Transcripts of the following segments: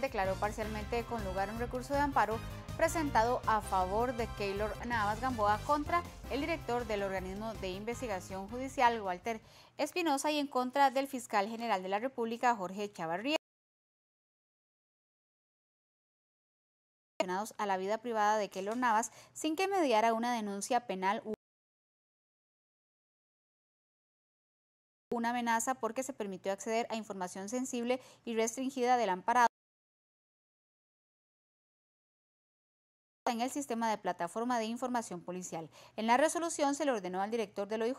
declaró parcialmente con lugar un recurso de amparo presentado a favor de Keylor Navas Gamboa contra el director del organismo de investigación judicial Walter Espinosa y en contra del fiscal general de la República Jorge Chavarría. a la vida privada de Keylor Navas sin que mediara una denuncia penal u una amenaza porque se permitió acceder a información sensible y restringida del amparado en el sistema de plataforma de información policial. En la resolución se le ordenó al director del OIJ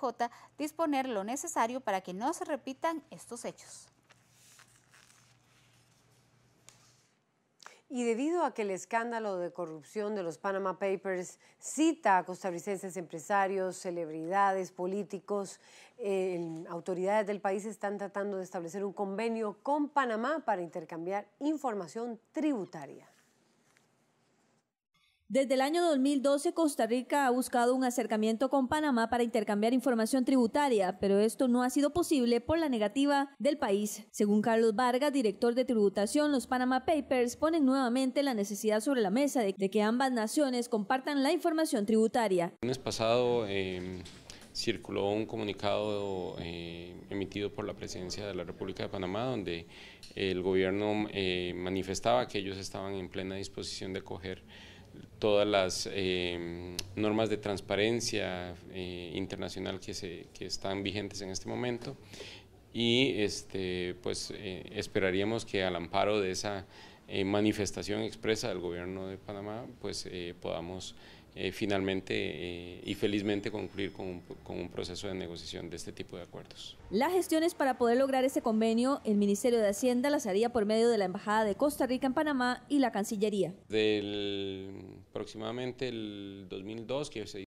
disponer lo necesario para que no se repitan estos hechos. Y debido a que el escándalo de corrupción de los Panama Papers cita a costarricenses empresarios, celebridades, políticos, eh, autoridades del país están tratando de establecer un convenio con Panamá para intercambiar información tributaria. Desde el año 2012, Costa Rica ha buscado un acercamiento con Panamá para intercambiar información tributaria, pero esto no ha sido posible por la negativa del país. Según Carlos Vargas, director de tributación, los Panama Papers ponen nuevamente la necesidad sobre la mesa de, que ambas naciones compartan la información tributaria. El mes pasado eh, circuló un comunicado eh, emitido por la presidencia de la República de Panamá, donde el gobierno eh, manifestaba que ellos estaban en plena disposición de coger todas las em, normas de transparencia eh, internacional que, se, están vigentes en este momento y este, pues eh, esperaríamos que al amparo de esa eh, manifestación expresa del gobierno de Panamá pues podamos eh, finalmente eh, y felizmente concluir con un, proceso de negociación de este tipo de acuerdos. Las gestiones para poder lograr este convenio, el Ministerio de Hacienda las haría por medio de la Embajada de Costa Rica en Panamá y la Cancillería. Del aproximadamente el 2002 que se